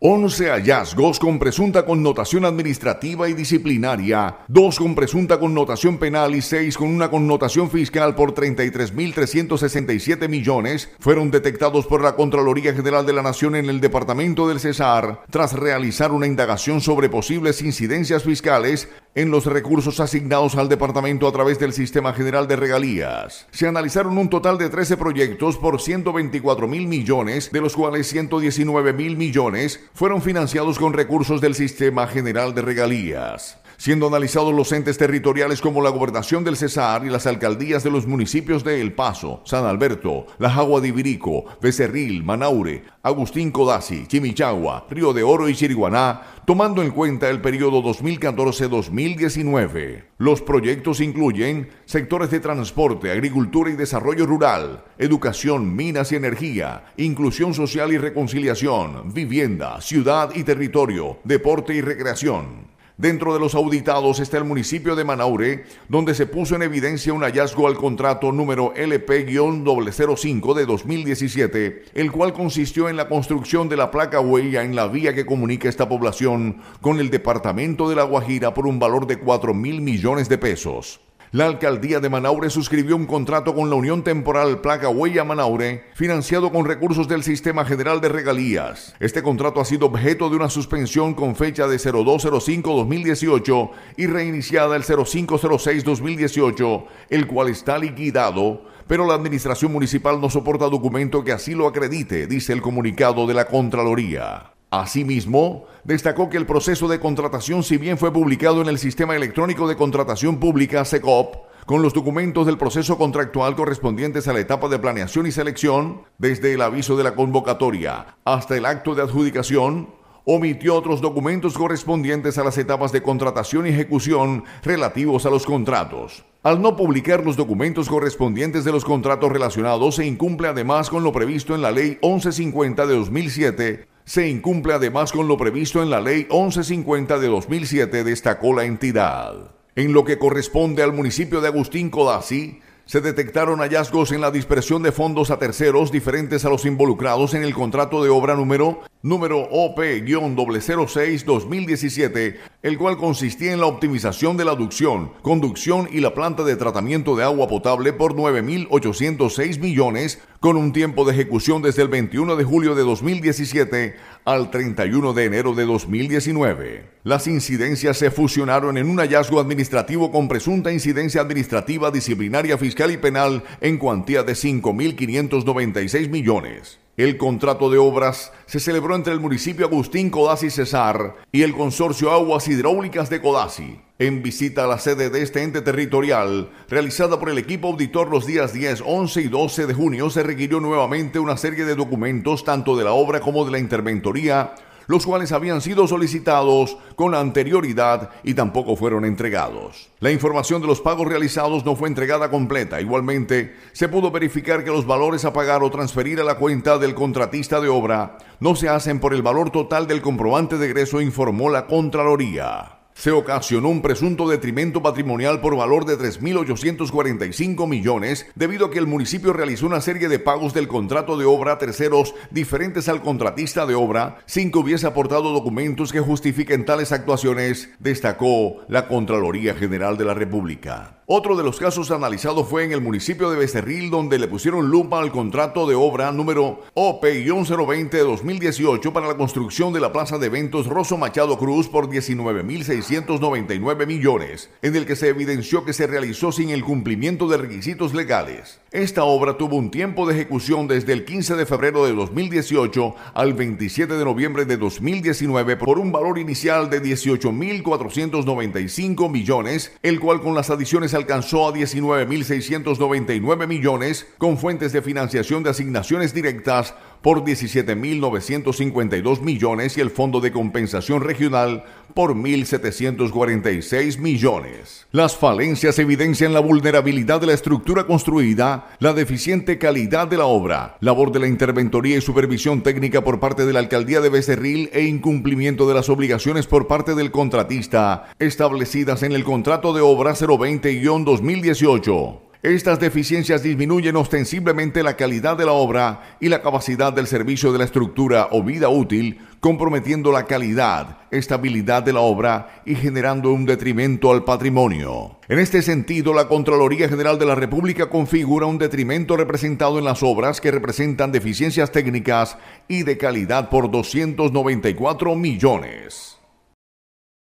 11 hallazgos con presunta connotación administrativa y disciplinaria, 2 con presunta connotación penal y 6 con una connotación fiscal por 33.367 millones fueron detectados por la Contraloría General de la Nación en el Departamento del Cesar tras realizar una indagación sobre posibles incidencias fiscales en los recursos asignados al departamento a través del Sistema General de Regalías. Se analizaron un total de 13 proyectos por 124 mil millones, de los cuales 119 mil millones fueron financiados con recursos del Sistema General de Regalías siendo analizados los entes territoriales como la gobernación del Cesar y las alcaldías de los municipios de El Paso, San Alberto, La Jagua de Ibirico, Becerril, Manaure, Agustín Codazzi, Chimichagua, Río de Oro y Chiriguaná, tomando en cuenta el periodo 2014-2019. Los proyectos incluyen sectores de transporte, agricultura y desarrollo rural, educación, minas y energía, inclusión social y reconciliación, vivienda, ciudad y territorio, deporte y recreación. Dentro de los auditados está el municipio de Manaure, donde se puso en evidencia un hallazgo al contrato número LP-005 de 2017, el cual consistió en la construcción de la placa huella en la vía que comunica esta población con el departamento de La Guajira por un valor de 4 mil millones de pesos. La alcaldía de Manaure suscribió un contrato con la Unión Temporal Placa Huella Manaure, financiado con recursos del Sistema General de Regalías. Este contrato ha sido objeto de una suspensión con fecha de 0205-2018 y reiniciada el 0506-2018, el cual está liquidado, pero la administración municipal no soporta documento que así lo acredite, dice el comunicado de la Contraloría. Asimismo, destacó que el proceso de contratación, si bien fue publicado en el Sistema Electrónico de Contratación Pública, SECOP, con los documentos del proceso contractual correspondientes a la etapa de planeación y selección, desde el aviso de la convocatoria hasta el acto de adjudicación, omitió otros documentos correspondientes a las etapas de contratación y ejecución relativos a los contratos. Al no publicar los documentos correspondientes de los contratos relacionados, se incumple además con lo previsto en la Ley 1150 de 2007 se incumple además con lo previsto en la Ley 1150 de 2007, destacó la entidad. En lo que corresponde al municipio de Agustín Codazzi, se detectaron hallazgos en la dispersión de fondos a terceros diferentes a los involucrados en el contrato de obra número número OP-006-2017, el cual consistía en la optimización de la aducción, conducción y la planta de tratamiento de agua potable por 9.806 millones con un tiempo de ejecución desde el 21 de julio de 2017 al 31 de enero de 2019. Las incidencias se fusionaron en un hallazgo administrativo con presunta incidencia administrativa, disciplinaria, fiscal y penal en cuantía de 5.596 millones. El contrato de obras se celebró entre el municipio Agustín Codazzi Cesar y el consorcio Aguas Hidráulicas de Codazzi. En visita a la sede de este ente territorial, realizada por el equipo auditor los días 10, 11 y 12 de junio, se requirió nuevamente una serie de documentos tanto de la obra como de la interventoría los cuales habían sido solicitados con anterioridad y tampoco fueron entregados. La información de los pagos realizados no fue entregada completa. Igualmente, se pudo verificar que los valores a pagar o transferir a la cuenta del contratista de obra no se hacen por el valor total del comprobante de egreso, informó la Contraloría se ocasionó un presunto detrimento patrimonial por valor de 3.845 millones debido a que el municipio realizó una serie de pagos del contrato de obra a terceros diferentes al contratista de obra sin que hubiese aportado documentos que justifiquen tales actuaciones, destacó la Contraloría General de la República. Otro de los casos analizados fue en el municipio de Becerril, donde le pusieron lupa al contrato de obra número OP-020 2018 para la construcción de la plaza de eventos Rosso Machado Cruz por 19.699 millones, en el que se evidenció que se realizó sin el cumplimiento de requisitos legales. Esta obra tuvo un tiempo de ejecución desde el 15 de febrero de 2018 al 27 de noviembre de 2019 por un valor inicial de 18.495 millones, el cual con las adiciones alcanzó a 19.699 millones con fuentes de financiación de asignaciones directas por 17.952 millones y el Fondo de Compensación Regional por 1.746 millones. Las falencias evidencian la vulnerabilidad de la estructura construida, la deficiente calidad de la obra, labor de la interventoría y supervisión técnica por parte de la alcaldía de Becerril e incumplimiento de las obligaciones por parte del contratista establecidas en el contrato de obra 020-2018. Estas deficiencias disminuyen ostensiblemente la calidad de la obra y la capacidad del servicio de la estructura o vida útil, comprometiendo la calidad, estabilidad de la obra y generando un detrimento al patrimonio. En este sentido, la Contraloría General de la República configura un detrimento representado en las obras que representan deficiencias técnicas y de calidad por 294 millones.